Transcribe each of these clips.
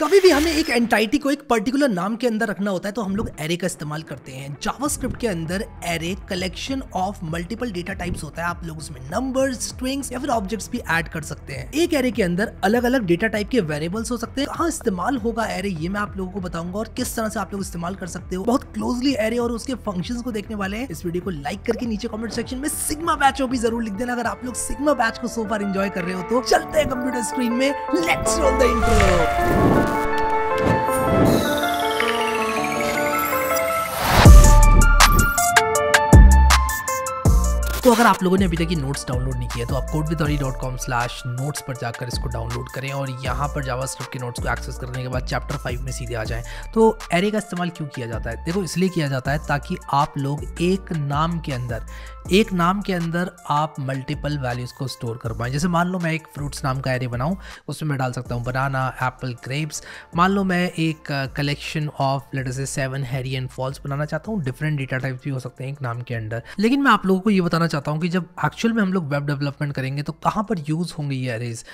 कभी भी हमें एक एंटाइटी को एक पर्टिकुलर नाम के अंदर रखना होता है तो हम लोग एरे का इस्तेमाल करते हैं जावास्क्रिप्ट के अंदर array collection of multiple data types होता है आप लोग उसमें नंबर्स स्ट्रिंग्स या फिर ऑब्जेक्ट्स भी ऐड कर सकते हैं एक एरे के अंदर अलग अलग डेटा टाइप के वेरिएबल्स हो सकते हैं कहाँ इस्तेमाल होगा एरे ये मैं आप लोगों को बताऊंगा और किस तरह से आप लोग इस्तेमाल कर सकते हो बहुत क्लोजली एरे और उसके फंक्शन को देखने वाले हैं इस वीडियो को लाइक करके नीचे कॉमेंट सेक्शन में सिग्मा बैच को भी जरूर लिख देना अगर आप लोग सिग्मा बैच को सो एंजॉय कर रहे हो तो चलते हैं कंप्यूटर स्क्रीन में लेट्स रोल द इंटरव्यू तो अगर आप लोगों ने अभी तक ये नोट्स डाउनलोड नहीं किया तो आप code with harry dot com slash notes पर जाकर इसको डाउनलोड करें और यहाँ पर जावा स्क्रिप्ट के नोट्स को एक्सेस करने के बाद चैप्टर फाइव में सीधे आ जाएं तो एरे का इस्तेमाल क्यों किया जाता है देखो इसलिए किया जाता है ताकि आप लोग एक नाम के अंदर एक नाम के अंदर आप मल्टीपल वैल्यूज़ को स्टोर कर पाएँ जैसे मान लो मैं एक फ्रूट्स नाम का एरे बनाऊँ उसमें मैं डाल सकता हूँ बनाना एप्पल ग्रेप्स मान लो मैं एक कलेक्शन ऑफ लेटर से सेवन हैरी एंड फॉल्स बनाना चाहता हूँ डिफरेंट डेटा टाइप्स भी हो सकते हैं एक नाम के अंदर लेकिन मैं आप लोगों को ये बताना चाहता हूँ कि जब एक्चुअल में हम लोग वेब डेवलपमेंट करेंगे तो कहाँ पर यूज़ होंगे ये एरेज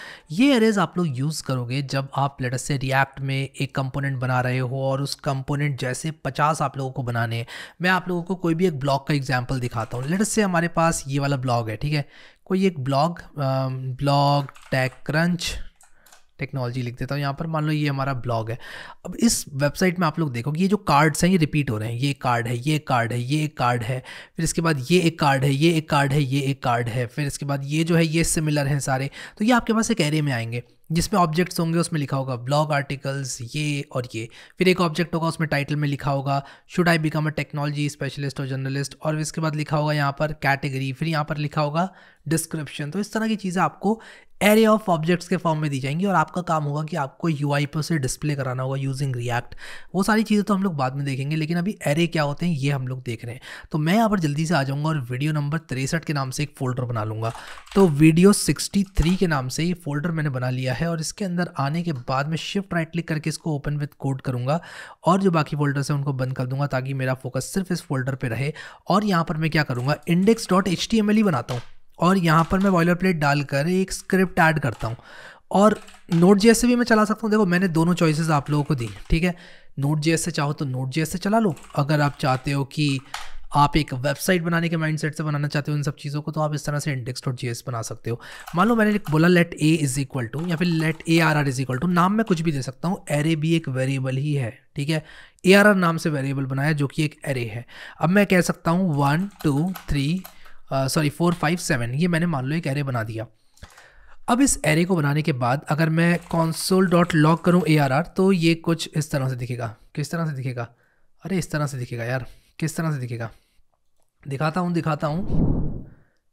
ये एरेज आप लोग यूज़ करोगे जब आप लेटर से रिएक्ट में एक कंपोनेंट बना रहे हो और उस कंपोनेंट जैसे पचास आप लोगों को बनाने हैं मैं आप लोगों को कोई भी एक ब्लॉक का एग्जाम्पल दिखाता हूँ लेटर से से हमारे पास ये वाला ब्लॉग है ठीक है कोई एक blog blog TechCrunch technology लिख देता हूँ यहाँ पर मान लो ये हमारा ब्लॉग है अब इस वेबसाइट में आप लोग देखो कि ये जो कार्ड्स हैं ये रिपीट हो रहे हैं ये कार्ड है ये कार्ड है ये एक कार्ड है फिर इसके बाद ये एक कार्ड है ये एक कार्ड है ये एक कार्ड है फिर इसके बाद ये जो है ये सिमिलर हैं सारे तो ये आपके पास एक एरे में आएंगे जिसमें ऑब्जेक्ट्स होंगे उसमें लिखा होगा ब्लॉग आर्टिकल्स ये और ये फिर एक ऑब्जेक्ट होगा उसमें टाइटल में लिखा होगा should I become a technology specialist और जर्नलिस्ट और इसके बाद लिखा होगा यहाँ पर कैटेगरी फिर यहाँ पर लिखा होगा डिस्क्रिप्शन तो इस तरह की चीज़ें आपको एरे ऑफ ऑब्जेक्ट्स के फॉर्म में दी जाएंगी और आपका काम होगा कि आपको यू आई पर से डिस्प्ले कराना होगा यूजिंग रिएक्ट वो सारी चीज़ें तो हम लोग बाद में देखेंगे लेकिन अभी एरे क्या होते हैं ये हम लोग देख रहे हैं तो मैं यहाँ पर जल्दी से आ जाऊँगा और वीडियो नंबर तिरसठ के नाम से एक फ़ोल्डर बना लूँगा तो वीडियो सिक्सटी थ्री के नाम से ये फ़ोल्डर मैंने बना लिया है और इसके अंदर आने के बाद मैं शिफ्ट राइट क्लिक करके इसको ओपन विथ कोड करूँगा और जो बाकी फोल्डर्स हैं उनको बंद कर दूँगा ताकि मेरा फोकस सिर्फ इस फोल्डर पर रहे और यहाँ पर मैं क्या करूँगा index dot H T M L ही बनाता हूँ और यहाँ पर मैं बॉयलर प्लेट डालकर एक स्क्रिप्ट ऐड करता हूँ और नोट जी से भी मैं चला सकता हूँ देखो मैंने दोनों चॉइसेस आप लोगों को दी ठीक है नोट जी से चाहो तो नोट जी से चला लो अगर आप चाहते हो कि आप एक वेबसाइट बनाने के माइंडसेट से बनाना चाहते हो इन सब चीज़ों को तो आप इस तरह से इंडेक्स डॉट जी बना सकते हो मान लो मैंने बोला let A is equal to या फिर let A R R is equal to नाम मैं कुछ भी दे सकता हूँ एरे भी एक वेरिएबल ही है ठीक है ए आर आर नाम से वेरिएबल बनाया जो कि एक एरे है अब मैं कह सकता हूँ one two three sorry four five seven ये मैंने मान लो एक एरे बना दिया अब इस एरे को बनाने के बाद अगर मैं कॉन्सोल डॉट लॉग करूँ ए आर आर तो ये कुछ इस तरह से दिखेगा किस तरह से दिखेगा अरे इस तरह से दिखेगा यार किस तरह से दिखेगा दिखाता हूँ दिखाता हूँ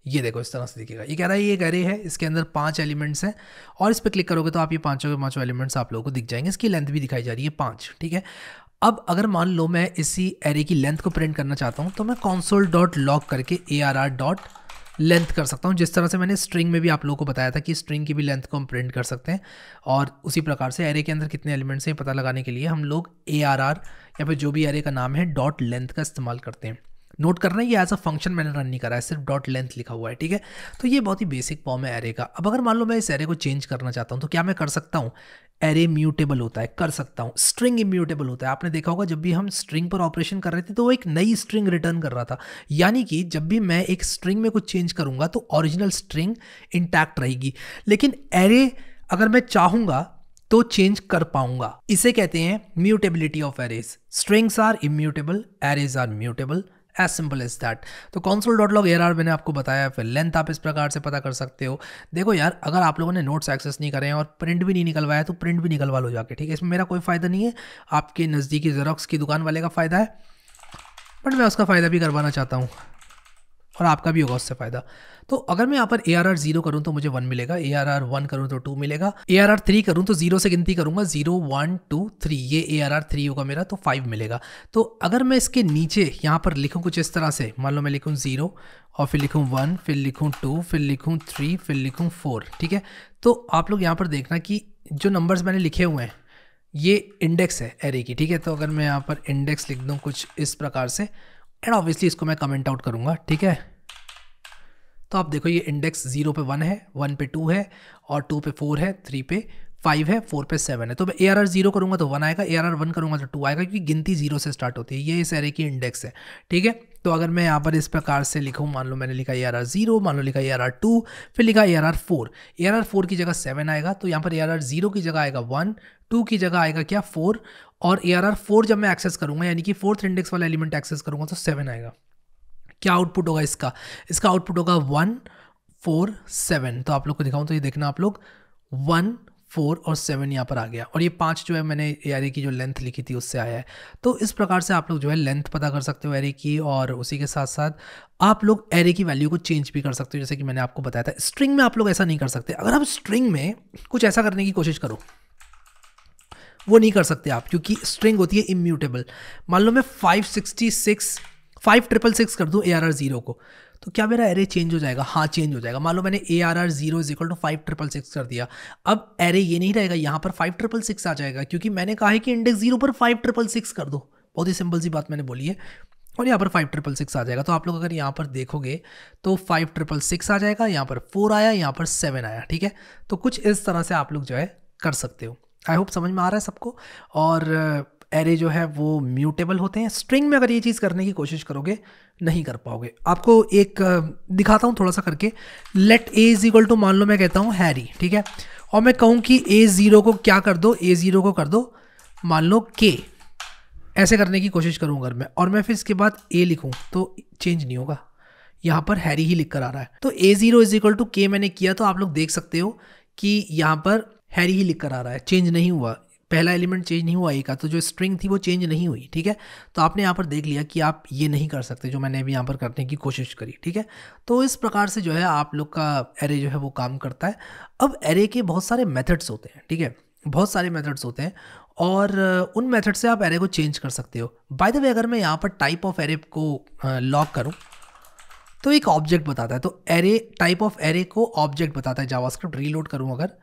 ये देखो इस तरह से दिखेगा ये कह रहा है ये एक एरे है इसके अंदर पांच एलिमेंट्स हैं और इस पर क्लिक करोगे तो आप ये पांचों के पांचों एलिमेंट्स आप लोगों को दिख जाएंगे इसकी लेंथ भी दिखाई जा रही है पाँच ठीक है अब अगर मान लो मैं इसी एरे की लेंथ को प्रिंट करना चाहता हूँ तो मैं कॉन्सोल डॉट लॉक करके A R R dot length कर सकता हूँ जिस तरह से मैंने स्ट्रिंग में भी आप लोगों को बताया था कि स्ट्रिंग की भी लेंथ को हम प्रिंट कर सकते हैं और उसी प्रकार से एरे के अंदर कितने एलिमेंट्स हैं पता लगाने के लिए हम लोग ए आर आर या फिर जो भी एरे का नाम है डॉट लेंथ का इस्तेमाल करते हैं नोट करना है ये एज अ फंक्शन मैंने रन नहीं करा है सिर्फ डॉट लेंथ लिखा हुआ है ठीक है तो ये बहुत ही बेसिक फॉर्म है एरे का अब अगर मान लो मैं इस एरे को चेंज करना चाहता हूँ तो क्या मैं कर सकता हूँ एरे म्यूटेबल होता है कर सकता हूँ स्ट्रिंग इम्यूटेबल होता है आपने देखा होगा जब भी हम स्ट्रिंग पर ऑपरेशन कर रहे थे तो वो एक नई स्ट्रिंग रिटर्न कर रहा था यानी कि जब भी मैं एक स्ट्रिंग में कुछ चेंज करूँगा तो ओरिजिनल स्ट्रिंग इंटैक्ट रहेगी लेकिन एरे अगर मैं चाहूँगा तो चेंज कर पाऊंगा इसे कहते हैं mutability of arrays strings are immutable arrays are mutable as simple as that तो कॉन्सोल डॉट लॉग एयर मैंने आपको बताया फिर लेंथ आप इस प्रकार से पता कर सकते हो देखो यार अगर आप लोगों ने नोट्स एक्सेस नहीं करें और प्रिंट भी नहीं निकलवाया तो प्रिंट भी निकलवा लो जाके ठीक है इसमें मेरा कोई फ़ायदा नहीं है आपके नज़दीकी जेरोक्स की दुकान वाले का फ़ायदा है बट मैं उसका फ़ायदा भी करवाना चाहता हूँ और आपका भी होगा उससे फ़ायदा तो अगर मैं यहाँ पर ए आर आर जीरो करूँ तो मुझे वन मिलेगा ए आर आर वन करूँ तो टू मिलेगा ए आर आर थ्री करूँ तो जीरो से गिनती करूँगा जीरो वन टू थ्री ये ए आर आर थ्री होगा मेरा तो फाइव मिलेगा तो अगर मैं इसके नीचे यहाँ पर लिखूँ कुछ इस तरह से मान लो मैं लिखूँ जीरो और फिर लिखूँ वन फिर लिखूँ टू फिर लिखूँ थ्री फिर लिखूँ फोर ठीक है तो आप लोग यहाँ पर देखना कि जो नंबर्स मैंने लिखे हुए हैं ये इंडेक्स है एरे की ठीक है तो अगर मैं यहाँ पर इंडेक्स लिख दूँ कुछ इस प्रकार से एंड ऑब्वियसली इसको मैं कमेंट आउट करूँगा ठीक है तो आप देखो ये इंडेक्स जीरो पे वन है वन पे टू है और टू पे फोर है थ्री पे फाइव है फोर पे सेवन है तो मैं ए आर आर जीरो करूँगा तो वन आएगा ए आर आर वन करूँगा तो टू आएगा क्योंकि गिनती जीरो से स्टार्ट होती है ये इस एरे की इंडेक्स है ठीक है तो अगर मैं यहाँ पर इस प्रकार से लिखूँ मान लो मैंने लिखा ए आर आर जीरो मान लो लिखा ए आर आर टू फिर लिखा A R R four A R R four की जगह सेवन आएगा तो यहाँ पर ए आर आर जीरो की जगह आएगा वन टू की जगह आएगा क्या फोर और ए आर आर फोर जब मैं एक्सेस करूँगा यानी कि फोर्थ इंडेक्स वाला एलिमेंट एक्सेस करूँगा तो सेवन आएगा क्या आउटपुट होगा इसका इसका आउटपुट होगा वन फोर सेवन तो आप लोग को दिखाऊँ तो ये देखना आप लोग वन फोर और सेवन यहाँ पर आ गया और ये पाँच जो है मैंने एरे की जो लेंथ लिखी थी उससे आया है तो इस प्रकार से आप लोग जो है लेंथ पता कर सकते हो एरे की और उसी के साथ साथ आप लोग एरे की वैल्यू को चेंज भी कर सकते हो जैसे कि मैंने आपको बताया था स्ट्रिंग में आप लोग ऐसा नहीं कर सकते अगर आप स्ट्रिंग में कुछ ऐसा करने की कोशिश करो वो नहीं कर सकते आप क्योंकि स्ट्रिंग होती है इम्यूटेबल मान लो मैं five sixty six five triple six कर दूँ ए आर आर जीरो को तो क्या मेरा एरे चेंज हो जाएगा हाँ चेंज हो जाएगा मान लो मैंने A R R zero is equal to five triple six कर दिया अब एरे ये नहीं रहेगा यहाँ पर फाइव ट्रिपल सिक्स आ जाएगा क्योंकि मैंने कहा है कि इंडेक्स जीरो पर फाइव ट्रिपल सिक्स कर दो बहुत ही सिंपल सी बात मैंने बोली है और यहाँ पर फाइव ट्रिपल सिक्स आ जाएगा तो आप लोग अगर यहाँ पर देखोगे तो फाइव ट्रिपल सिक्स आ जाएगा यहाँ पर फोर आया यहाँ पर सेवन आया ठीक है तो कुछ इस तरह से आप लोग जो है कर सकते हो आई होप समझ में आ रहा है सबको और एरे जो है वो म्यूटेबल होते हैं स्ट्रिंग में अगर ये चीज़ करने की कोशिश करोगे नहीं कर पाओगे आपको एक दिखाता हूँ थोड़ा सा करके let A is equal to मान लो मैं कहता हूँ हैरी ठीक है और मैं कहूँ कि ए ज़ीरो को क्या कर दो ए ज़ीरो को कर दो मान लो के ऐसे करने की कोशिश करूँ अगर मैं और मैं फिर इसके बाद ए लिखूँ तो चेंज नहीं होगा यहाँ पर हैरी ही लिख कर आ रहा है तो A zero is equal to के मैंने किया तो आप लोग देख सकते हो कि यहाँ पर हैरी ही लिख कर आ रहा है चेंज नहीं हुआ पहला एलिमेंट चेंज नहीं हुआ ए का तो जो स्ट्रिंग थी वो चेंज नहीं हुई ठीक है तो आपने यहाँ पर देख लिया कि आप ये नहीं कर सकते जो मैंने अभी यहाँ पर करने की कोशिश करी ठीक है तो इस प्रकार से जो है आप लोग का एरे जो है वो काम करता है अब एरे के बहुत सारे मेथड्स होते हैं ठीक है बहुत सारे मेथड्स होते हैं और उन मेथड से आप एरे को चेंज कर सकते हो बाय द वे अगर मैं यहाँ पर टाइप ऑफ एरे को लॉक करूँ तो एक ऑब्जेक्ट बताता है तो एरे टाइप ऑफ एरे को ऑब्जेक्ट बताता है जावास्क्रिप्ट रीलोड करूँ अगर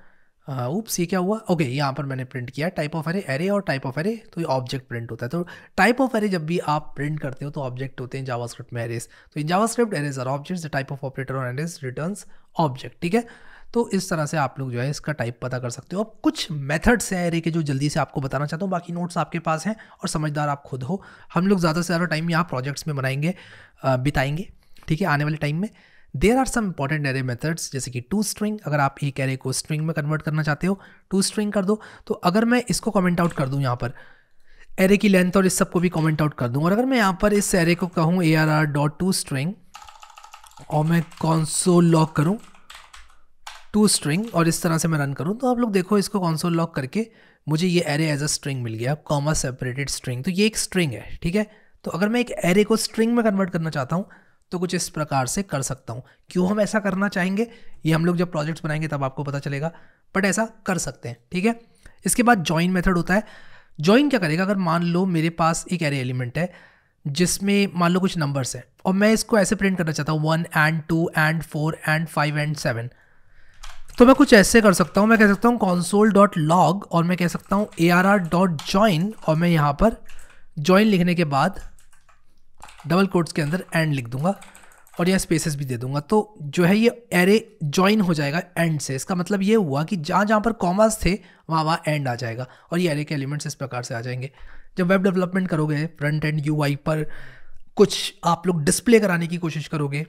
ऊप ये क्या हुआ ओके यहाँ पर मैंने प्रिंट किया टाइप ऑफ एरे एरे और टाइप ऑफ एरे तो ये ऑब्जेक्ट प्रिंट होता है तो टाइप ऑफ एरे जब भी आप प्रिंट करते हो तो ऑब्जेक्ट होते हैं जावास्क्रिप्ट में एरेज तो in JavaScript arrays are object the type of operator और एरेज रिटर्न्स ऑब्जेक्ट ठीक है तो इस तरह से आप लोग जो है इसका टाइप पता कर सकते हो अब कुछ मेथड्स हैं एरे के जो जल्दी से आपको बताना चाहता हूँ बाकी नोट्स आपके पास हैं और समझदार आप खुद हो हम लोग ज़्यादा से ज़्यादा टाइम यहाँ प्रोजेक्ट्स में बनाएंगे बिताएंगे ठीक है आने वाले टाइम में there are some important array methods जैसे कि टू स्ट्रिंग अगर आप एक एरे को स्ट्रिंग में कन्वर्ट करना चाहते हो टू स्ट्रिंग कर दो तो अगर मैं इसको कमेंट आउट कर दूँ यहाँ पर एरे की लेंथ और इस सब को भी कमेंट आउट कर दूँ और अगर मैं यहाँ पर इस एरे को कहूँ A R R dot to string और मैं कॉन्सोल लॉक करूँ टू स्ट्रिंग और इस तरह से मैं रन करूँ तो आप लोग देखो इसको कॉन्सोल लॉक करके मुझे ये एरे एज अ स्ट्रिंग मिल गया कॉमा सेपरेटेड स्ट्रिंग तो ये एक स्ट्रिंग है ठीक है तो अगर मैं एक एरे को स्ट्रिंग में कन्वर्ट करना चाहता हूँ तो कुछ इस प्रकार से कर सकता हूँ क्यों हम ऐसा करना चाहेंगे ये हम लोग जब प्रोजेक्ट्स बनाएंगे तब आपको पता चलेगा बट ऐसा कर सकते हैं ठीक है इसके बाद ज्वाइन मेथड होता है ज्वाइन क्या करेगा अगर मान लो मेरे पास एक एरे एलिमेंट है जिसमें मान लो कुछ नंबर्स हैं और मैं इसको ऐसे प्रिंट करना चाहता हूँ one and two and four and five and seven तो मैं कुछ ऐसे कर सकता हूँ मैं कह सकता हूँ कॉन्सोल डॉट लॉग और मैं कह सकता हूँ A R R dot join और मैं यहाँ पर ज्वाइन लिखने के बाद डबल कोट्स के अंदर एंड लिख दूंगा और यहाँ स्पेसेस भी दे दूंगा तो जो है ये एरे ज्वाइन हो जाएगा एंड से इसका मतलब ये हुआ कि जहाँ जहाँ पर कॉमास थे वहाँ वहाँ एंड आ जाएगा और ये एरे के एलिमेंट्स इस प्रकार से आ जाएंगे जब वेब डेवलपमेंट करोगे फ्रंट एंड यू पर कुछ आप लोग डिस्प्ले कराने की कोशिश करोगे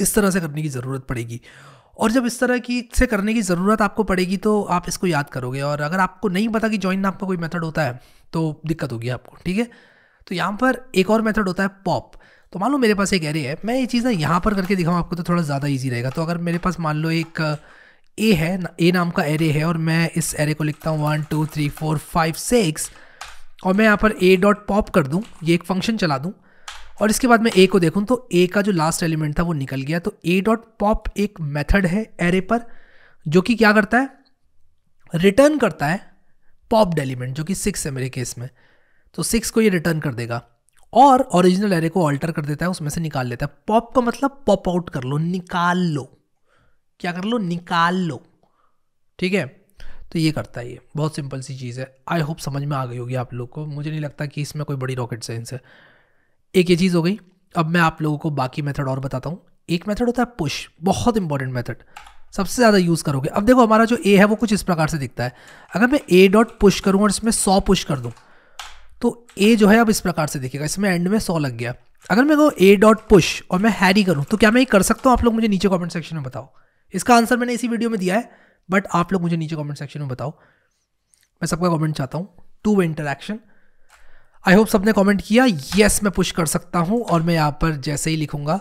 इस तरह से करने की ज़रूरत पड़ेगी और जब इस तरह की से करने की ज़रूरत आपको पड़ेगी तो आप इसको याद करोगे और अगर आपको नहीं पता कि ज्वाइन नाम का कोई मेथड होता है तो दिक्कत होगी आपको ठीक है तो यहाँ पर एक और मेथड होता है पॉप तो मान लो मेरे पास एक एरे है मैं ये चीज़ ना यहाँ पर करके दिखाऊँ आपको तो थोड़ा ज़्यादा ईजी रहेगा तो अगर मेरे पास मान लो एक ए है ए नाम का एरे है और मैं इस एरे को लिखता हूँ one two three four five six और मैं यहाँ पर ए डॉट पॉप कर दूँ ये एक फंक्शन चला दूँ और इसके बाद मैं ए को देखूँ तो ए का जो लास्ट एलिमेंट था वो निकल गया तो ए डॉट पॉप एक मेथड है एरे पर जो कि क्या करता है रिटर्न करता है पॉप्ड एलिमेंट जो कि सिक्स है मेरे केस में तो सिक्स को ये रिटर्न कर देगा और ओरिजिनल एरे को ऑल्टर कर देता है उसमें से निकाल लेता है पॉप का मतलब पॉप आउट कर लो निकाल लो क्या कर लो निकाल लो ठीक है तो ये करता है ये बहुत सिंपल सी चीज़ है आई होप समझ में आ गई होगी आप लोग को मुझे नहीं लगता कि इसमें कोई बड़ी रॉकेट साइंस है एक ये चीज़ हो गई अब मैं आप लोगों को बाकी मेथड और बताता हूँ एक मेथड होता है पुश बहुत इंपॉर्टेंट मेथड सबसे ज़्यादा यूज़ करोगे अब देखो हमारा जो ए है वो कुछ इस प्रकार से दिखता है अगर मैं ए डॉट पुश करूँ और इसमें सौ पुश कर दूँ तो ए जो है अब इस प्रकार से देखेगा इसमें एंड में सौ लग गया अगर मैं को ए डॉट पुश और मैं हैरी करूँ तो क्या मैं ये कर सकता हूँ आप लोग मुझे नीचे कमेंट सेक्शन में बताओ इसका आंसर मैंने इसी वीडियो में दिया है बट आप लोग मुझे नीचे कमेंट सेक्शन में बताओ मैं सबका कमेंट चाहता हूँ two way interaction I hope सबने कमेंट किया यस yes, मैं पुश कर सकता हूँ और मैं यहाँ पर जैसे ही लिखूंगा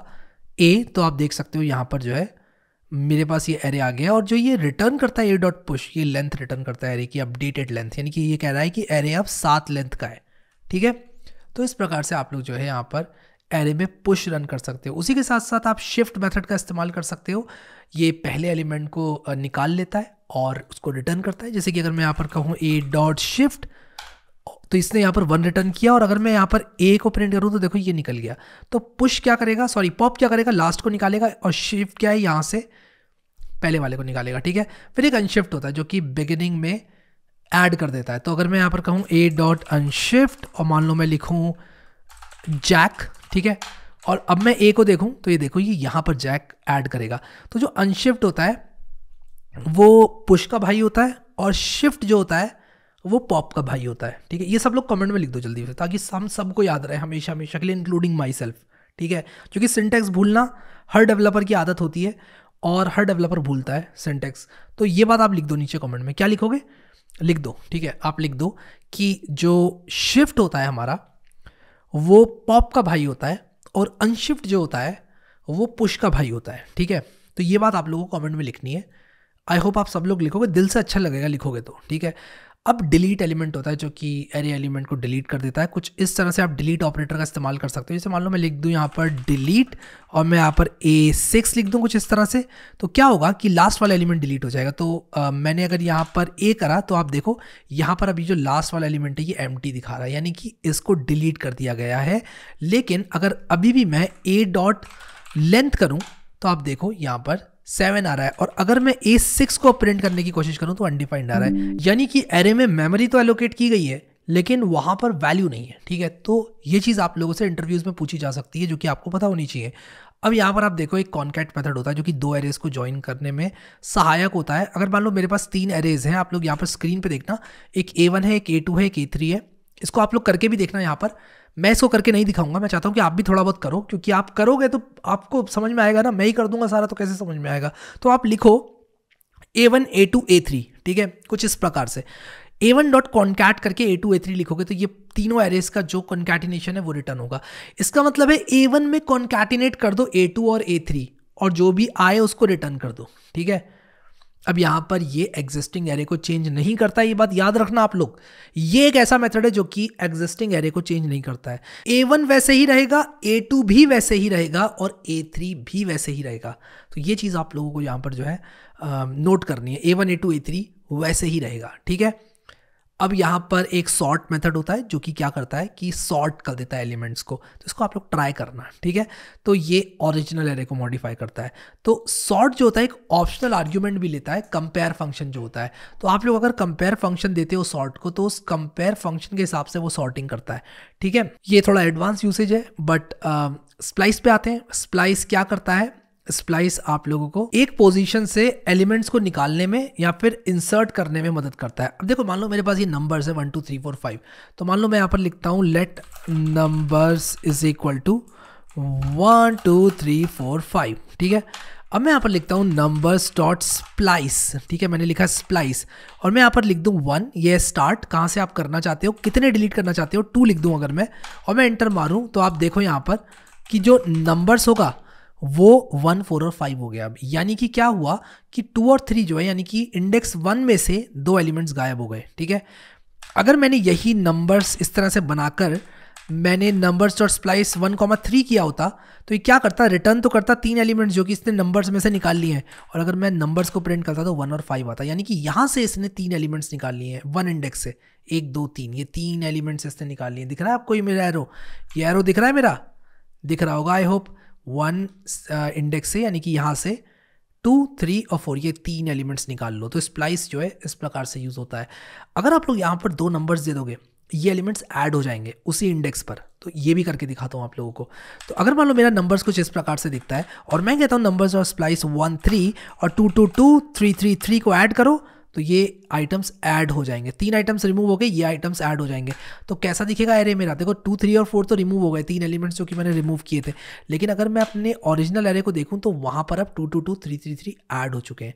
ए तो आप देख सकते हो यहाँ पर जो है मेरे पास ये एरे आ गया और जो ये रिटर्न करता है ए डॉट पुश ये लेंथ रिटर्न करता है एरे की अपडेटेड लेंथ यानी कि ये कह रहा है कि एरे अब सात लेंथ का है ठीक है तो इस प्रकार से आप लोग जो है यहाँ पर एरे में पुश रन कर सकते हो उसी के साथ साथ आप शिफ्ट मेथड का इस्तेमाल कर सकते हो ये पहले एलिमेंट को निकाल लेता है और उसको रिटर्न करता है जैसे कि अगर मैं यहाँ पर कहूँ ए डॉट शिफ्ट तो इसने यहाँ पर वन रिटर्न किया और अगर मैं यहाँ पर ए को प्रिंट करूँ तो देखो ये निकल गया तो पुश क्या करेगा सॉरी पॉप क्या करेगा लास्ट को निकालेगा और शिफ्ट क्या है यहाँ से पहले वाले को निकालेगा ठीक है फिर एक अनशिफ्ट होता है जो कि बिगिनिंग में ऐड कर देता है तो अगर मैं यहाँ पर कहूँ ए डॉट अनशिफ्ट और मान लो मैं लिखूँ जैक ठीक है और अब मैं ए को देखूँ तो ये देखो ये यहाँ पर जैक ऐड करेगा तो जो अनशिफ्ट होता है वो पुश का भाई होता है और शिफ्ट जो होता है वो पॉप का भाई होता है ठीक है ये सब लोग कमेंट में लिख दो जल्दी से ताकि हम सबको याद रहे हमेशा हमेशा के लिए इंक्लूडिंग माई सेल्फ ठीक है क्योंकि सिंटेक्स भूलना हर डेवलपर की आदत होती है और हर डेवलपर भूलता है सिंटेक्स तो ये बात आप लिख दो नीचे कमेंट में क्या लिखोगे लिख दो ठीक है आप लिख दो कि जो शिफ्ट होता है हमारा वो पॉप का भाई होता है और अनशिफ्ट जो होता है वो पुश का भाई होता है ठीक है तो ये बात आप लोगों को कमेंट में लिखनी है आई होप आप सब लोग लिखोगे दिल से अच्छा लगेगा लिखोगे तो ठीक है अब डिलीट एलिमेंट होता है जो कि एरे एलिमेंट को डिलीट कर देता है कुछ इस तरह से आप डिलीट ऑपरेटर का इस्तेमाल कर सकते हो जैसे मान लो मैं लिख दूँ यहाँ पर डिलीट और मैं यहाँ पर ए सिक्स लिख दूँ कुछ इस तरह से तो क्या होगा कि लास्ट वाला एलिमेंट डिलीट हो जाएगा तो आ, मैंने अगर यहाँ पर ए करा तो आप देखो यहाँ पर अभी जो लास्ट वाला एलिमेंट है ये एम दिखा रहा है यानी कि इसको डिलीट कर दिया गया है लेकिन अगर अभी भी मैं ए डॉट लेंथ करूँ तो आप देखो यहाँ पर सेवन आ रहा है और अगर मैं ए सिक्स को प्रिंट करने की कोशिश करूँ तो अनडिफाइंड आ रहा है यानी कि एरे में मेमोरी तो एलोकेट की गई है लेकिन वहाँ पर वैल्यू नहीं है ठीक है तो ये चीज़ आप लोगों से इंटरव्यूज़ में पूछी जा सकती है जो कि आपको पता होनी चाहिए अब यहाँ पर आप देखो एक कॉन्कैट मेथड होता है जो कि दो एरेज को ज्वाइन करने में सहायक होता है अगर मान लो मेरे पास तीन एरेज हैं आप लोग यहाँ पर स्क्रीन पे देखना एक ए वन है एक ए टू है एक ए थ्री है इसको आप लोग करके भी देखना यहाँ पर मैं इसको करके नहीं दिखाऊंगा मैं चाहता हूँ कि आप भी थोड़ा बहुत करो क्योंकि आप करोगे तो आपको समझ में आएगा ना मैं ही कर दूंगा सारा तो कैसे समझ में आएगा तो आप लिखो A one A two A three ठीक है कुछ इस प्रकार से ए वन डॉट कॉन्कैट करके ए टू ए थ्री लिखोगे तो ये तीनों एरेज का जो कॉन्कैटिनेशन है वो रिटर्न होगा इसका मतलब है ए वन में कॉन्कैटिनेट कर दो ए टू और ए थ्री और जो भी आए उसको रिटर्न कर दो ठीक है अब यहां पर ये एग्जिस्टिंग एरे को चेंज नहीं करता ये बात याद रखना आप लोग ये एक ऐसा मेथड है जो कि एग्जिस्टिंग एरे को चेंज नहीं करता है ए वन वैसे ही रहेगा ए टू भी वैसे ही रहेगा और ए थ्री भी वैसे ही रहेगा तो ये चीज़ आप लोगों को यहां पर जो है नोट करनी है A one A two A three वैसे ही रहेगा ठीक है अब यहाँ पर एक सॉर्ट मेथड होता है जो कि क्या करता है कि सॉर्ट कर देता है एलिमेंट्स को तो इसको आप लोग ट्राई करना ठीक है तो ये ओरिजिनल एरे को मॉडिफाई करता है तो सॉर्ट जो होता है एक ऑप्शनल आर्ग्यूमेंट भी लेता है कंपेयर फंक्शन जो होता है तो आप लोग अगर कंपेयर फंक्शन देते हो सॉर्ट को तो उस कंपेयर फंक्शन के हिसाब से वो सॉर्टिंग करता है ठीक है ये थोड़ा एडवांस यूसेज है बट स्प्लाइस पे आते हैं स्प्लाइस क्या करता है स्प्लाइस आप लोगों को एक पोजीशन से एलिमेंट्स को निकालने में या फिर इंसर्ट करने में मदद करता है अब देखो मान लो मेरे पास ये नंबर्स है one two three four five तो मान लो मैं यहाँ पर लिखता हूँ let numbers is equal to one two three four five ठीक है अब मैं यहाँ पर लिखता हूँ नंबर्स डॉट स्प्लाइस ठीक है मैंने लिखा स्प्लाइस और मैं यहाँ पर लिख दूँ वन ये स्टार्ट कहाँ से आप करना चाहते हो कितने डिलीट करना चाहते हो टू लिख दूँ अगर मैं और मैं एंटर मारूँ तो आप देखो यहाँ पर कि जो नंबर्स होगा वो वन फोर और फाइव हो गया अब यानी कि क्या हुआ कि टू और थ्री जो है यानी कि इंडेक्स वन में से दो एलिमेंट्स गायब हो गए ठीक है अगर मैंने यही नंबर्स इस तरह से बनाकर मैंने नंबर्स और स्प्लाइस वन कॉमा थ्री किया होता तो ये क्या करता रिटर्न तो करता तीन एलिमेंट्स जो कि इसने नंबर्स में से निकाल लिए हैं और अगर मैं नंबर्स को प्रिंट करता तो वन और फाइव आता यानी कि यहाँ से इसने तीन एलिमेंट्स निकाल लिए हैं वन इंडेक्स से एक दो तीन ये तीन एलिमेंट्स इसने निकाल लिए दिख रहा है आपको ये मेरा एरो ये एरो दिख रहा है मेरा दिख रहा होगा I hope one index uh, से यानी कि यहाँ से टू थ्री और फोर ये तीन एलिमेंट्स निकाल लो तो स्प्लाइस जो है इस प्रकार से यूज़ होता है अगर आप लोग यहाँ पर दो नंबर्स दे दोगे ये एलिमेंट्स ऐड हो जाएंगे उसी इंडेक्स पर तो ये भी करके दिखाता हूँ आप लोगों को तो अगर मान लो मेरा नंबर्स कुछ इस प्रकार से दिखता है और मैं कहता हूँ नंबर्स और स्प्लाइस वन थ्री और two two two three three three को ऐड करो तो ये आइटम्स ऐड हो जाएंगे तीन आइटम्स रिमूव हो गए ये आइटम्स ऐड हो जाएंगे तो कैसा दिखेगा एरे मेरा देखो टू थ्री और फोर तो रिमूव हो गए तीन एलिमेंट्स जो कि मैंने रिमूव किए थे लेकिन अगर मैं अपने ओरिजिनल एरे को देखूँ तो वहाँ पर अब two two two three three three add हो चुके हैं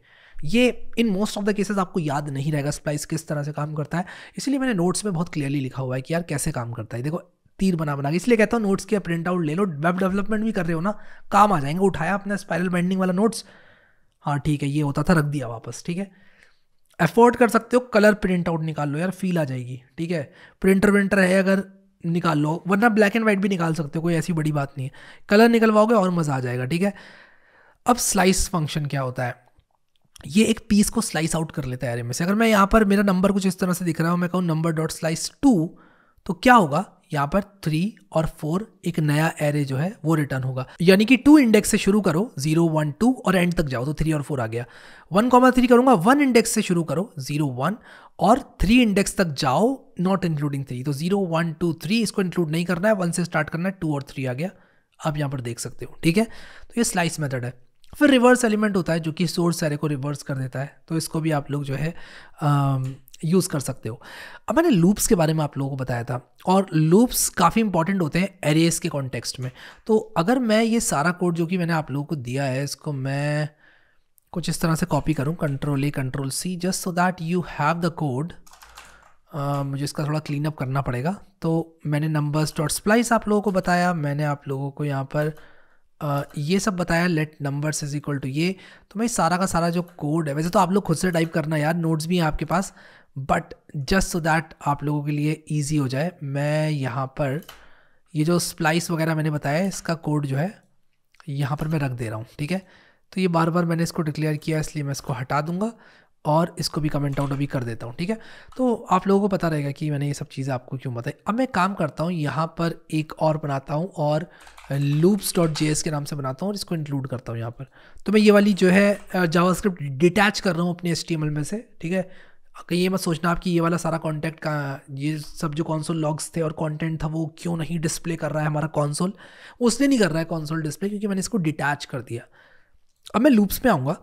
ये in most of the cases आपको याद नहीं रहेगा स्प्लाइस किस तरह से काम करता है इसलिए मैंने नोट्स में बहुत क्लियरली लिखा हुआ है कि यार कैसे काम करता है देखो तीर बना बना के इसलिए कहता हूँ नोट्स के प्रिंट आउट ले लो वेब डेवलपमेंट भी कर रहे हो ना काम आ जाएंगे उठाया अपना स्पायरल बाइंडिंग वाला नोट्स हाँ ठीक है ये होता था रख दिया वापस ठीक है अफोर्ड कर सकते हो कलर प्रिंट आउट निकाल लो यार फील आ जाएगी ठीक है प्रिंटर विंटर है अगर निकाल लो वरना ब्लैक एंड वाइट भी निकाल सकते हो कोई ऐसी बड़ी बात नहीं है कलर निकलवाओगे और मज़ा आ जाएगा ठीक है अब स्लाइस फंक्शन क्या होता है ये एक पीस को स्लाइस आउट कर लेता है एरे में से अगर मैं यहाँ पर मेरा नंबर कुछ इस तरह से दिख रहा हूँ मैं कहूँ नंबर डॉट स्लाइस टू तो क्या होगा यहाँ पर थ्री और फोर एक नया एरे जो है वो रिटर्न होगा यानी कि टू इंडेक्स से शुरू करो जीरो वन टू और एंड तक जाओ तो थ्री और फोर आ गया वन कॉमा थ्री करूंगा वन इंडेक्स से शुरू करो जीरो वन और थ्री इंडेक्स तक जाओ नॉट इंक्लूडिंग थ्री तो जीरो वन टू थ्री इसको इंक्लूड नहीं करना है वन से स्टार्ट करना है टू और थ्री आ गया आप यहाँ पर देख सकते हो ठीक है तो ये स्लाइस मेथड है फिर रिवर्स एलिमेंट होता है जो कि सोर्स एरे को रिवर्स कर देता है तो इसको भी आप लोग जो है यूज़ कर सकते हो अब मैंने लूप्स के बारे में आप लोगों को बताया था और लूप्स काफ़ी इंपॉर्टेंट होते हैं एरेज के कॉन्टेक्स्ट में तो अगर मैं ये सारा कोड जो कि मैंने आप लोगों को दिया है इसको मैं कुछ इस तरह से कॉपी करूँ control A control C just so that you have the code मुझे इसका थोड़ा क्लीन अप करना पड़ेगा तो मैंने नंबर्स डॉट स्प्लाइस आप लोगों को बताया मैंने आप लोगों को यहाँ पर uh, ये सब बताया let numbers is equal to ये तो मैं सारा का सारा जो कोड है वैसे तो आप लोग खुद से टाइप करना यार नोट्स भी हैं आपके पास बट जस्ट सो दैट आप लोगों के लिए ईजी हो जाए मैं यहाँ पर ये जो स्प्लाइस वगैरह मैंने बताया है इसका कोड जो है यहाँ पर मैं रख दे रहा हूँ ठीक है तो ये बार बार मैंने इसको डिक्लेयर किया इसलिए मैं इसको हटा दूँगा और इसको भी कमेंट आउट अभी कर देता हूँ ठीक है तो आप लोगों को पता रहेगा कि मैंने ये सब चीज़ें आपको क्यों बताई अब मैं काम करता हूँ यहाँ पर एक और बनाता हूँ और लूप्स डॉट जे के नाम से बनाता हूँ और इसको इंक्लूड करता हूँ यहाँ पर तो मैं ये वाली जो है जावास्क्रिप्ट डिटैच कर रहा हूँ अपने एस में से ठीक है कहीं ये मत सोचना आप कि ये वाला सारा कॉन्टैक्ट का ये सब जो कॉन्सोल लॉग्स थे और कंटेंट था वो क्यों नहीं डिस्प्ले कर रहा है हमारा कॉन्सोल उसने नहीं कर रहा है कॉन्सोल डिस्प्ले क्योंकि मैंने इसको डिटैच कर दिया अब मैं लूप्स में आऊँगा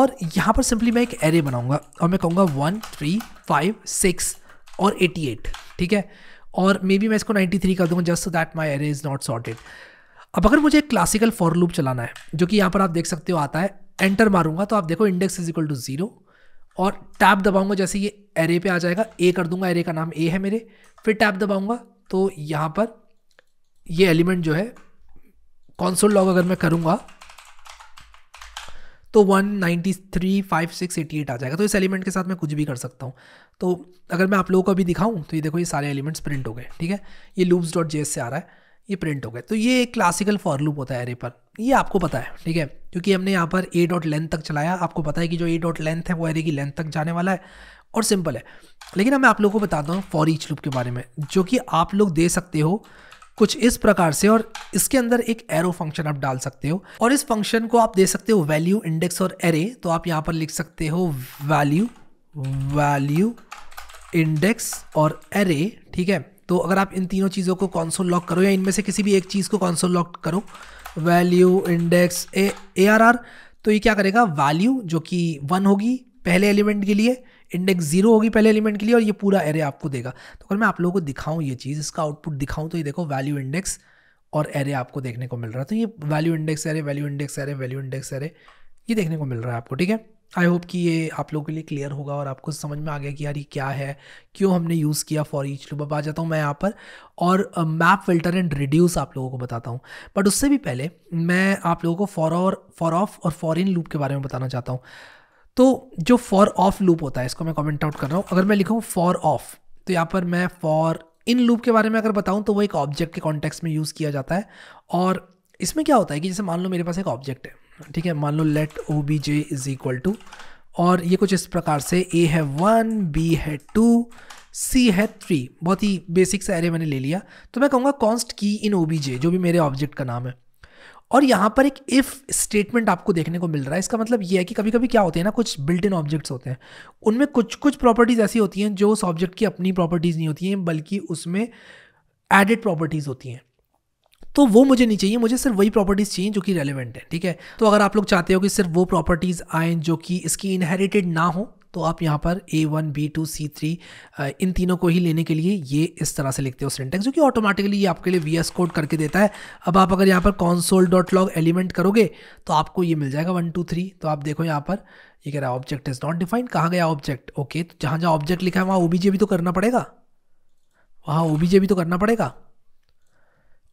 और यहाँ पर सिंपली मैं एक एरे बनाऊँगा और मैं कहूँगा वन थ्री फाइव सिक्स और एटी एट ठीक है और मे बी मैं इसको नाइन्टी थ्री कर दूँगा just that my array is not sorted अब अगर मुझे एक क्लासिकल फॉर लूप चलाना है जो कि यहाँ पर आप देख सकते हो आता है एंटर मारूंगा तो आप देखो index is equal to zero और टैप दबाऊंगा जैसे ये एरे पे आ जाएगा ए कर दूंगा एरे का नाम ए है मेरे फिर टैप दबाऊंगा तो यहाँ पर ये एलिमेंट जो है कॉन्सोल लॉग अगर मैं करूँगा तो one ninety three five six eighty eight आ जाएगा तो इस एलिमेंट के साथ मैं कुछ भी कर सकता हूँ तो अगर मैं आप लोगों को अभी दिखाऊँ तो ये देखो ये सारे एलिमेंट्स प्रिंट हो गए ठीक है ये लूप्स डॉट जे से आ रहा है ये प्रिंट हो गए तो ये एक क्लासिकल फॉर लूप होता है एरे पर ये आपको पता है ठीक है क्योंकि हमने यहाँ पर ए डॉट लेंथ तक चलाया आपको पता है कि जो ए डॉट लेंथ है वो एरे की लेंथ तक जाने वाला है और सिंपल है लेकिन अब मैं आप लोगों को बताता हूँ फॉर ईच लूप के बारे में जो कि आप लोग दे सकते हो कुछ इस प्रकार से और इसके अंदर एक एरो फंक्शन आप डाल सकते हो और इस फंक्शन को आप दे सकते हो वैल्यू इंडेक्स और एरे तो आप यहाँ पर लिख सकते हो वैल्यू वैल्यू इंडेक्स और एरे ठीक है तो अगर आप इन तीनों चीज़ों को कॉन्सोल लॉक करो या इनमें से किसी भी एक चीज़ को कॉन्सोल लॉक करो value index A R R तो ये क्या करेगा वैल्यू जो कि वन होगी पहले एलिमेंट के लिए इंडेक्स जीरो होगी पहले एलिमेंट के लिए और ये पूरा एरे आपको देगा तो अगर मैं आप लोगों को दिखाऊं ये चीज़ इसका आउटपुट दिखाऊं तो ये देखो वैल्यू इंडेक्स और एरे आपको देखने को मिल रहा है तो ये value index array value index array value index array ये देखने को मिल रहा है आपको ठीक है आई होप कि ये आप लोगों के लिए क्लियर होगा और आपको समझ में आ गया कि यार ये क्या है क्यों हमने यूज़ किया फॉर ईच लूप अब आ जाता हूँ मैं यहाँ पर और मैप फिल्टर एंड रिड्यूस आप लोगों को बताता हूँ बट उससे भी पहले मैं आप लोगों को फॉर और फॉर ऑफ और फॉर इन लूप के बारे में बताना चाहता हूँ तो जो फॉर ऑफ लूप होता है इसको मैं कॉमेंट आउट कर रहा हूँ अगर मैं लिखूँ फॉर ऑफ तो यहाँ पर मैं फॉर इन लूप के बारे में अगर बताऊँ तो वो एक ऑब्जेक्ट के कॉन्टेक्स्ट में यूज़ किया जाता है और इसमें क्या होता है कि जैसे मान लो मेरे पास एक ऑब्जेक्ट है ठीक है मान लो let O B J is equal to और ये कुछ इस प्रकार से ए है वन बी है टू सी है थ्री बहुत ही बेसिक सा एरे मैंने ले लिया तो मैं कहूँगा कॉन्स्ट की इन ओ बी जे जो भी मेरे ऑब्जेक्ट का नाम है और यहाँ पर एक इफ़ स्टेटमेंट आपको देखने को मिल रहा है इसका मतलब ये है कि कभी कभी क्या होते हैं ना कुछ बिल्ट इन ऑब्जेक्ट्स होते हैं उनमें कुछ कुछ प्रॉपर्टीज़ ऐसी होती हैं जो उस ऑब्जेक्ट की अपनी प्रॉपर्टीज़ नहीं होती हैं बल्कि उसमें एडिड प्रॉपर्टीज़ होती हैं तो वो मुझे नहीं चाहिए मुझे सिर्फ वही प्रॉपर्टीज़ चाहिए जो कि रेलिवेंट है ठीक है तो अगर आप लोग चाहते हो कि सिर्फ वो प्रॉपर्टीज़ आएँ जो कि इसकी इनहेरिटेड ना हो तो आप यहाँ पर A one B two C three इन तीनों को ही लेने के लिए ये इस तरह से लिखते हो सेंटेक्स जो कि ऑटोमेटिकली ये आपके लिए वी एस कोड करके देता है अब आप अगर यहाँ पर कॉन्सोल डॉट लॉग एलिमेंट करोगे तो आपको ये मिल जाएगा वन टू थ्री तो आप देखो यहाँ पर ये कह रहा है ऑब्जेक्ट इज़ नॉट डिफाइंड कहाँ गया ऑब्जेक्ट ओके तो जहाँ जहाँ ऑब्जेक्ट लिखा है वहाँ ओ भी तो करना पड़ेगा वहाँ ओ भी तो करना पड़ेगा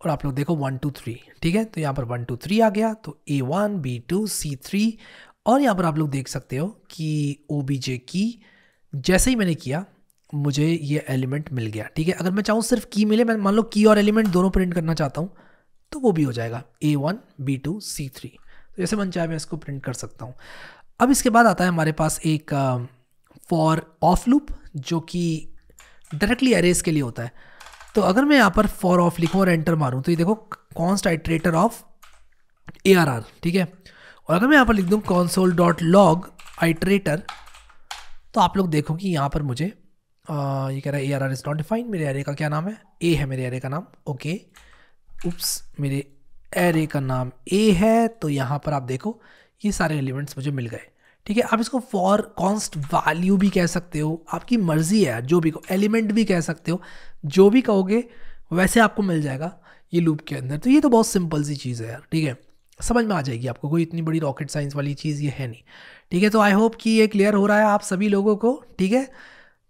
और आप लोग देखो वन टू थ्री ठीक है तो यहाँ पर वन टू थ्री आ गया तो A one B two C three और यहाँ पर आप लोग देख सकते हो कि ओ बी जे की जैसे ही मैंने किया मुझे ये एलिमेंट मिल गया ठीक है अगर मैं चाहूँ सिर्फ की मिले मैं मान लो की और एलिमेंट दोनों प्रिंट करना चाहता हूँ तो वो भी हो जाएगा A one B two C three तो जैसे मन चाहे मैं इसको प्रिंट कर सकता हूँ अब इसके बाद आता है हमारे पास एक फॉर ऑफ लूप जो कि डायरेक्टली अरेज के लिए होता है तो अगर मैं यहाँ पर फॉर ऑफ लिखूँ और एंटर मारूँ तो ये देखो const iterator of A R R ठीक है और अगर मैं यहाँ पर लिख दूँ कॉन्सोल डॉट लॉग आइट्रेटर तो आप लोग देखो कि यहाँ पर मुझे आ, ये कह रहा है A R R is not defined मेरे एरे का क्या नाम है ए है मेरे एरे का नाम ओके उप्स मेरे एरे का नाम ए है तो यहाँ पर आप देखो ये सारे एलिमेंट्स मुझे मिल गए ठीक है आप इसको फॉर कॉन्स्ट वैल्यू भी कह सकते हो आपकी मर्जी है जो भी एलिमेंट भी कह सकते हो जो भी कहोगे वैसे आपको मिल जाएगा ये लूप के अंदर तो ये तो बहुत सिंपल सी चीज़ है यार ठीक है समझ में आ जाएगी आपको कोई इतनी बड़ी रॉकेट साइंस वाली चीज़ ये है नहीं ठीक है तो आई होप कि ये क्लियर हो रहा है आप सभी लोगों को ठीक है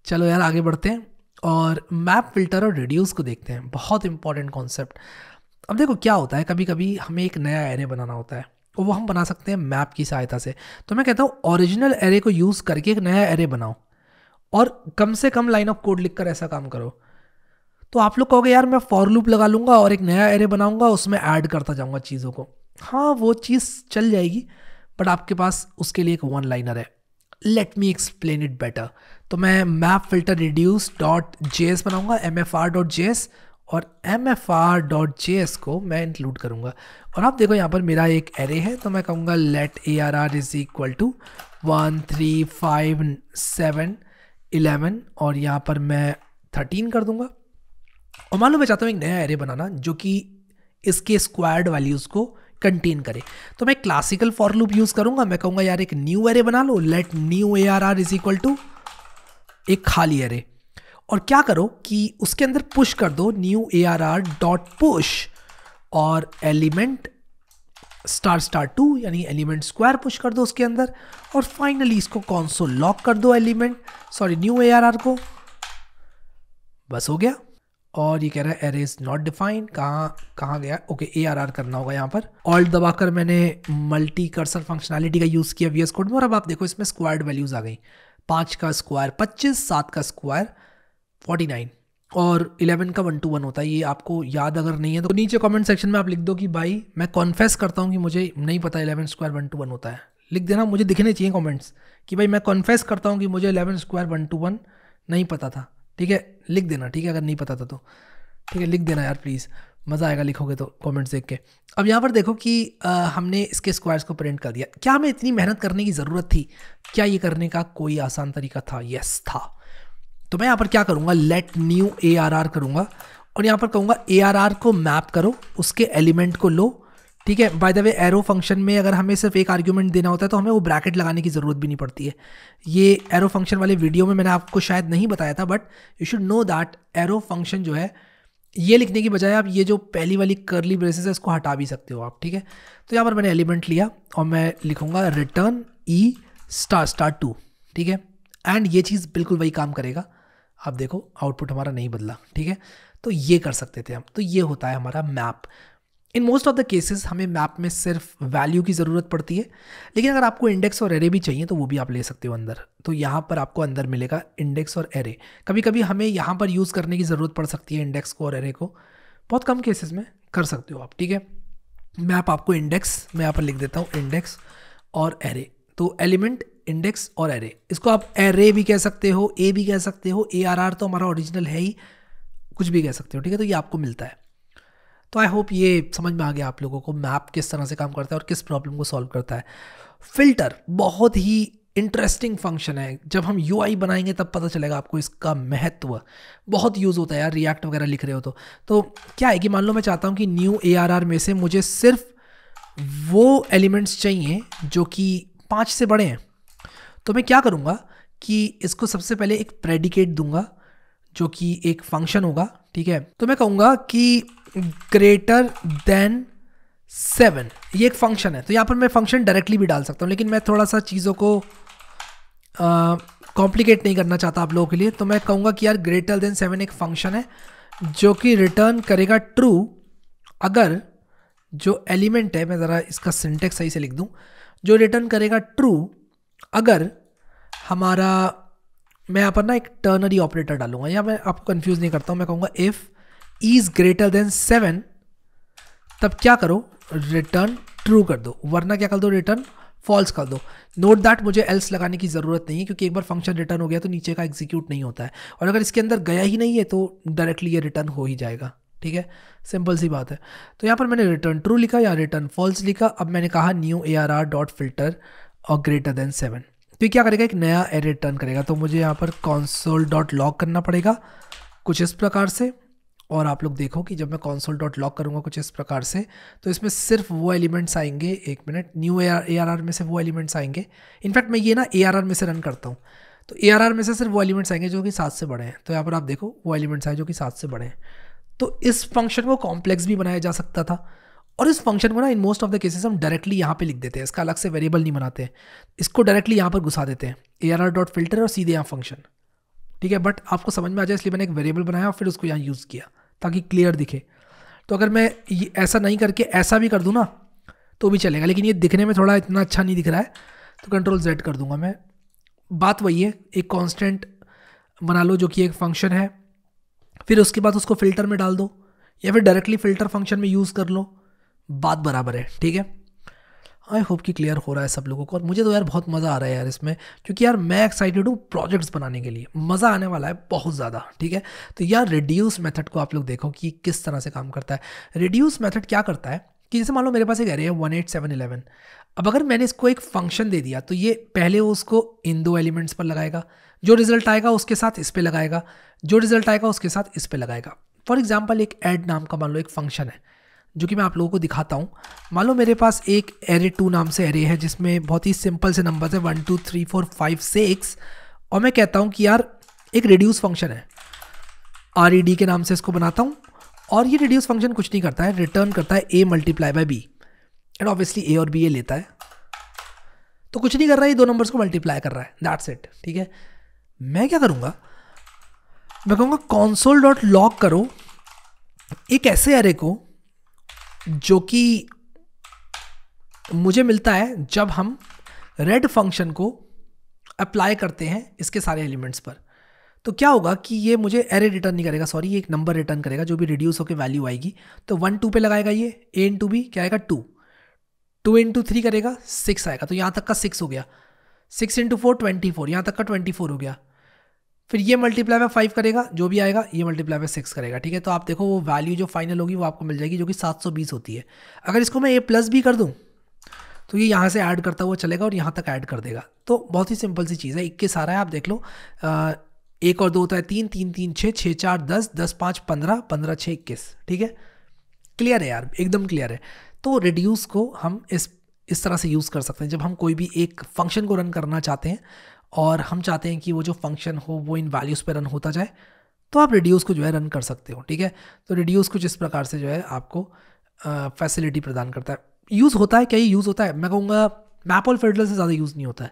चलो यार आगे बढ़ते हैं और मैप फिल्टर और रेडियोस को देखते हैं बहुत इंपॉर्टेंट कॉन्सेप्ट अब देखो क्या होता है कभी कभी हमें एक नया एरे बनाना होता है तो वो हम बना सकते हैं मैप की सहायता से तो मैं कहता हूँ ओरिजिनल एरे को यूज़ करके एक नया एरे बनाओ और कम से कम लाइन ऑफ कोड लिखकर ऐसा काम करो तो आप लोग कहोगे यार मैं फॉर लूप लगा लूँगा और एक नया एरे बनाऊँगा उसमें ऐड करता जाऊँगा चीज़ों को हाँ वो चीज़ चल जाएगी बट आपके पास उसके लिए एक वन लाइनर है let me explain it better तो मैं map filter reduce dot J S बनाऊँगा M F R dot J S और M F R dot J S को मैं इंक्लूड करूँगा और आप देखो यहाँ पर मेरा एक एरे है तो मैं कहूँगा let A R R is equal to one three five seven eleven और यहाँ पर मैं थर्टीन कर दूँगा और मान लो मैं चाहता हूँ एक नया एरे बनाना जो कि इसके स्क्वायर्ड वैल्यूज़ को कंटेन करे तो मैं क्लासिकल फॉर लूप यूज़ करूँगा मैं कहूँगा यार एक न्यू एरे बना लो let new A R R is equal to एक खाली एरे और क्या करो कि उसके अंदर पुश कर दो new A R R dot push और एलिमेंट स्टार स्टार टू यानी एलिमेंट स्क्वायर पुश कर दो उसके अंदर और फाइनली इसको कॉन्सोल लॉक कर दो element sorry new A R R को बस हो गया और ये कह रहा है एर इज़ नॉट डिफाइंड कहाँ कहाँ गया ओके ए आर आर करना होगा यहाँ पर ऑल्ट दबाकर मैंने मल्टी कर्सर फंक्शनैलिटी का यूज़ किया वी एस कोड में और अब आप देखो इसमें स्क्वायर्ड वैल्यूज़ आ गई पाँच का स्क्वायर पच्चीस सात का स्क्वायर फोर्टी नाइन और इलेवन का वन टू वन होता है ये आपको याद अगर नहीं है तो नीचे कमेंट सेक्शन में आप लिख दो कि भाई मैं कॉन्फेस करता हूँ कि मुझे नहीं पता eleven square one two one होता है लिख देना मुझे दिखने चाहिए कमेंट्स कि भाई मैं कॉन्फेस करता हूँ कि मुझे eleven square one two one नहीं पता था ठीक है लिख देना ठीक है अगर नहीं पता था तो ठीक है लिख देना यार प्लीज़ मज़ा आएगा लिखोगे तो कॉमेंट्स देख के अब यहाँ पर देखो कि आ, हमने इसके स्क्वायर्स को प्रिंट कर दिया क्या हमें इतनी मेहनत करने की ज़रूरत थी क्या ये करने का कोई आसान तरीका था यस था तो मैं यहाँ पर क्या करूँगा let new A R R करूँगा और यहाँ पर कहूँगा ए आर आर को मैप करो उसके एलिमेंट को लो ठीक है by the way arrow function में अगर हमें सिर्फ एक आर्ग्यूमेंट देना होता है तो हमें वो ब्रैकेट लगाने की ज़रूरत भी नहीं पड़ती है ये एरो फंक्शन वाले वीडियो में मैंने आपको शायद नहीं बताया था but you should know that arrow function जो है ये लिखने की बजाय आप ये जो पहली वाली करली ब्रेसेस है इसको हटा भी सकते हो आप ठीक है तो यहाँ पर मैंने एलिमेंट लिया और मैं लिखूँगा return E star star two ठीक है एंड ये चीज़ बिल्कुल वही काम करेगा अब देखो आउटपुट हमारा नहीं बदला ठीक है तो ये कर सकते थे हम तो ये होता है हमारा map in most of the cases हमें मैप में सिर्फ वैल्यू की ज़रूरत पड़ती है लेकिन अगर आपको इंडेक्स और एरे भी चाहिए तो वो भी आप ले सकते हो अंदर तो यहाँ पर आपको अंदर मिलेगा इंडेक्स और एरे कभी कभी हमें यहाँ पर यूज़ करने की ज़रूरत पड़ सकती है इंडेक्स को और एरे को बहुत कम केसेस में कर सकते हो आप ठीक है मैप आपको इंडेक्स मैं यहाँ पर लिख देता हूँ इंडेक्स और एरे तो एलिमेंट इंडेक्स और एरे इसको आप एरे भी कह सकते हो ए भी कह सकते हो ए आर आर तो हमारा ओरिजिनल है ही कुछ भी कह सकते हो ठीक है तो ये आपको मिलता है तो आई होप ये समझ में आ गया आप लोगों को मैप किस तरह से काम करता है और किस प्रॉब्लम को सॉल्व करता है फिल्टर बहुत ही इंटरेस्टिंग फंक्शन है जब हम यू बनाएंगे तब पता चलेगा आपको इसका महत्व बहुत यूज़ होता है यार रिएक्ट वगैरह लिख रहे हो तो तो क्या है कि मान लो मैं चाहता हूँ कि न्यू ए में से मुझे सिर्फ वो एलिमेंट्स चाहिए जो कि पाँच से बड़े हैं तो मैं क्या करूँगा कि इसको सबसे पहले एक प्रेडिकेट दूंगा जो कि एक फंक्शन होगा ठीक है तो मैं कहूँगा कि ग्रेटर देन सेवन ये एक फंक्शन है तो यहाँ पर मैं फंक्शन डायरेक्टली भी डाल सकता हूँ लेकिन मैं थोड़ा सा चीज़ों को कॉम्प्लिकेट नहीं करना चाहता आप लोगों के लिए तो मैं कहूँगा कि यार ग्रेटर देन सेवन एक फंक्शन है जो कि रिटर्न करेगा ट्रू अगर जो एलिमेंट है मैं ज़रा इसका सिंटेक्स सही से लिख दूँ जो रिटर्न करेगा ट्रू अगर हमारा मैं यहाँ पर ना एक टर्नरी ऑपरेटर डालूंगा या मैं आपको कंफ्यूज नहीं करता हूँ मैं कहूँगा if is greater than seven तब क्या करो रिटर्न ट्रू कर दो वरना क्या कर दो रिटर्न फॉल्स कर दो नोट दैट मुझे एल्स लगाने की ज़रूरत नहीं है क्योंकि एक बार फंक्शन रिटर्न हो गया तो नीचे का एग्जीक्यूट नहीं होता है और अगर इसके अंदर गया ही नहीं है तो डायरेक्टली ये रिटर्न हो ही जाएगा ठीक है सिंपल सी बात है तो यहाँ पर मैंने रिटर्न ट्रू लिखा या रिटर्न फॉल्स लिखा अब मैंने कहा new A R R dot filter और ग्रेटर देन सेवन तो ये क्या करेगा एक नया एरे रिटर्न करेगा तो मुझे यहाँ पर कॉन्सोल डॉट लॉक करना पड़ेगा कुछ इस प्रकार से और आप लोग देखो कि जब मैं कॉन्सोल डॉट लॉक करूँगा कुछ इस प्रकार से तो इसमें सिर्फ वो एलिमेंट्स आएंगे एक मिनट न्यू ए आर में से वो एलिमेंट्स आएंगे इनफैक्ट मैं ये ना ए में से रन करता हूँ तो ए में से सिर्फ वो एलिमेंट्स आएंगे जो कि सात से बड़े हैं तो यहाँ पर आप देखो वो एलिमेंट्स आए जो कि सात से बड़े हैं तो इस फंक्शन को कॉम्प्लेक्स भी बनाया जा सकता था और इस फंक्शन को ना in most of the cases हम डायरेक्टली यहाँ पे लिख देते हैं इसका अलग से वेरिएबल नहीं बनाते इसको डायरेक्टली यहाँ पर घुसा देते हैं A R R dot filter और सीधे यहाँ फंक्शन ठीक है बट आपको समझ में आ जाए इसलिए मैंने एक वेरिएबल बनाया और फिर उसको यहाँ यूज़ किया ताकि क्लियर दिखे तो अगर मैं ये ऐसा नहीं करके ऐसा भी कर दूँ ना तो भी चलेगा लेकिन ये दिखने में थोड़ा इतना अच्छा नहीं दिख रहा है तो कंट्रोल जेड कर दूंगा मैं बात वही है एक कॉन्स्टेंट बना लो जो कि एक फंक्शन है फिर उसके बाद उसको फिल्टर में डाल दो या फिर डायरेक्टली फिल्टर फंक्शन में यूज़ कर लो बात बराबर है ठीक है आई होप कि क्लियर हो रहा है सब लोगों को और मुझे तो यार बहुत मज़ा आ रहा है यार इसमें क्योंकि यार मैं एक्साइटेड हूँ प्रोजेक्ट्स बनाने के लिए मज़ा आने वाला है बहुत ज़्यादा ठीक है तो यार रिड्यूस मेथड को आप लोग देखो कि किस तरह से काम करता है रिड्यूस मेथड क्या करता है कि जैसे मान लो मेरे पास एक रहे हैं वन एट सेवन इलेवन अब अगर मैंने इसको एक फंक्शन दे दिया तो ये पहले उसको इन दो एलिमेंट्स पर लगाएगा जो रिजल्ट आएगा उसके साथ इस पर लगाएगा जो रिजल्ट आएगा उसके साथ इस पर लगाएगा फॉर एग्जाम्पल एक एड नाम का मान लो एक फंक्शन है जो कि मैं आप लोगों को दिखाता हूँ मान लो मेरे पास एक एरे टू नाम से एरे है जिसमें बहुत ही सिंपल से नंबर्स है one two three four five six और मैं कहता हूँ कि यार एक रिड्यूस फंक्शन है आर ई डी के नाम से इसको बनाता हूँ और ये रिड्यूस फंक्शन कुछ नहीं करता है रिटर्न करता है A multiply by B and obviously A और बी ए लेता है तो कुछ नहीं कर रहा है ये दो नंबर्स को मल्टीप्लाई कर रहा है दैट्स इट ठीक है मैं क्या करूँगा मैं कहूँगा कॉन्सोल डॉट लॉक करो एक ऐसे एरे को जो कि मुझे मिलता है जब हम रेड फंक्शन को अप्लाई करते हैं इसके सारे एलिमेंट्स पर तो क्या होगा कि ये मुझे एरे रिटर्न नहीं करेगा सॉरी ये एक नंबर रिटर्न करेगा जो भी रिड्यूस होकर वैल्यू आएगी तो वन टू पे लगाएगा ये ए इंटू बी क्या आएगा टू टू इंटू थ्री करेगा सिक्स आएगा तो यहाँ तक का सिक्स हो गया six into four twenty four यहाँ तक का ट्वेंटी फोर हो गया फिर ये मल्टीप्लाई में फाइव करेगा जो भी आएगा ये मल्टीप्लाई में सिक्स करेगा ठीक है तो आप देखो वो वैल्यू जो फाइनल होगी वो आपको मिल जाएगी जो कि सात सौ बीस होती है अगर इसको मैं ए प्लस भी कर दूँ तो ये यहाँ से ऐड करता हुआ चलेगा और यहाँ तक ऐड कर देगा तो बहुत ही सिंपल सी चीज़ है इक्कीस आ रहा है आप देख लो आ, एक और दो होता है तीन तीन तीन छः छः चार दस दस पाँच पंद्रह पंद्रह छः इक्कीस ठीक है क्लियर है यार एकदम क्लियर है तो रिड्यूस को हम इस इस तरह से यूज़ कर सकते हैं जब हम कोई भी एक फंक्शन को रन करना चाहते हैं और हम चाहते हैं कि वो जो फंक्शन हो वो इन वैल्यूज़ पर रन होता जाए तो आप रिड्यूस को जो है रन कर सकते हो ठीक है तो रिड्यूस कुछ इस प्रकार से जो है आपको फैसिलिटी प्रदान करता है यूज़ होता है क्या ये यूज़ होता है मैं कहूँगा मैप और फिल्टर से ज़्यादा यूज़ नहीं होता है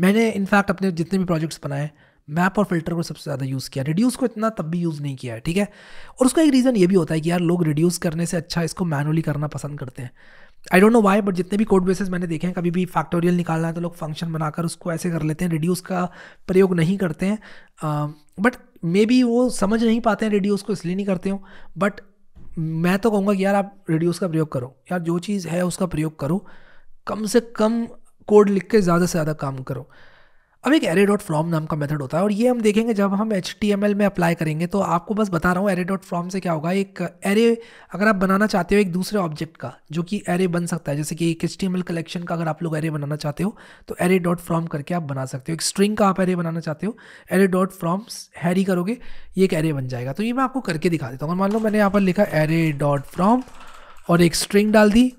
मैंने इनफैक्ट अपने जितने भी प्रोजेक्ट्स बनाए मैप और फिल्टर को सबसे ज़्यादा यूज़ किया रिड्यूस को इतना तब भी यूज़ नहीं किया है ठीक है और उसका एक रीज़न ये भी होता है कि यार लोग रिड्यूस करने से अच्छा इसको मैनुअली करना पसंद करते हैं I don't know why but जितने भी कोड बेसिस मैंने देखे हैं कभी भी फैक्टोरियल निकालना है तो लोग फंक्शन बनाकर उसको ऐसे कर लेते हैं रिड्यूस का प्रयोग नहीं करते हैं बट मे बी वो समझ नहीं पाते हैं रिड्यूस को इसलिए नहीं करते हो बट मैं तो कहूँगा कि यार आप रिड्यूस का प्रयोग करो यार जो चीज़ है उसका प्रयोग करो कम से कम कोड लिख के ज़्यादा से ज़्यादा काम करो अब एक एरे डॉट फ्रॉम नाम का मेथड होता है और ये हम देखेंगे जब हम एच में अप्लाई करेंगे तो आपको बस बता रहा हूँ एरे डॉट फ्रॉम से क्या होगा एक एरे अगर आप बनाना चाहते हो एक दूसरे ऑब्जेक्ट का जो कि एरे बन सकता है जैसे कि एक एच कलेक्शन का अगर आप लोग एरे बनाना चाहते हो तो एरे डॉट फ्रॉम करके आप बना सकते हो एक स्ट्रिंग का आप एरे बनाना चाहते हो एरे डॉट फ्रॉम हैरी करोगे ये एक एरे बन जाएगा तो ये मैं आपको करके दिखा देता हूँ मान लो मैंने यहाँ पर लिखा एरे डॉट फ्रॉम और एक स्ट्रिंग डाल दी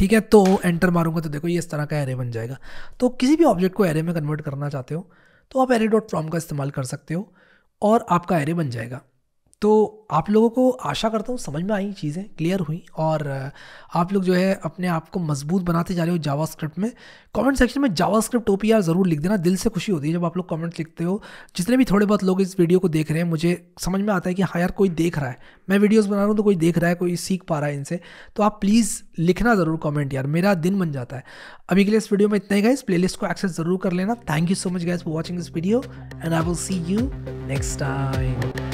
ठीक है तो एंटर मारूंगा तो देखो ये इस तरह का एरे बन जाएगा तो किसी भी ऑब्जेक्ट को एरे में कन्वर्ट करना चाहते हो तो आप एरे डॉट फ्रॉम का इस्तेमाल कर सकते हो और आपका एरे बन जाएगा तो आप लोगों को आशा करता हूँ समझ में आई चीज़ें क्लियर हुई और आप लोग जो है अपने आप को मजबूत बनाते जा रहे हो जावास्क्रिप्ट स्क्रिप्ट में कमेंट सेक्शन में जावास्क्रिप्ट स्क्रिप्ट यार ज़रूर लिख देना दिल से खुशी होती है जब आप लोग कमेंट लिखते हो जितने भी थोड़े बहुत लोग इस वीडियो को देख रहे हैं मुझे समझ में आता है कि हाँ यार कोई देख रहा है मैं वीडियोज़ बना रहा हूँ तो कोई देख रहा है कोई सीख पा रहा है इनसे तो आप प्लीज़ लिखना ज़रूर कॉमेंट यार मेरा दिन बन जाता है अभी के लिए इस वीडियो में इतना ही गाइस प्लेलिस्ट को एक्सेस ज़रूर कर लेना thank you so much guys for watching this video and I will see you next time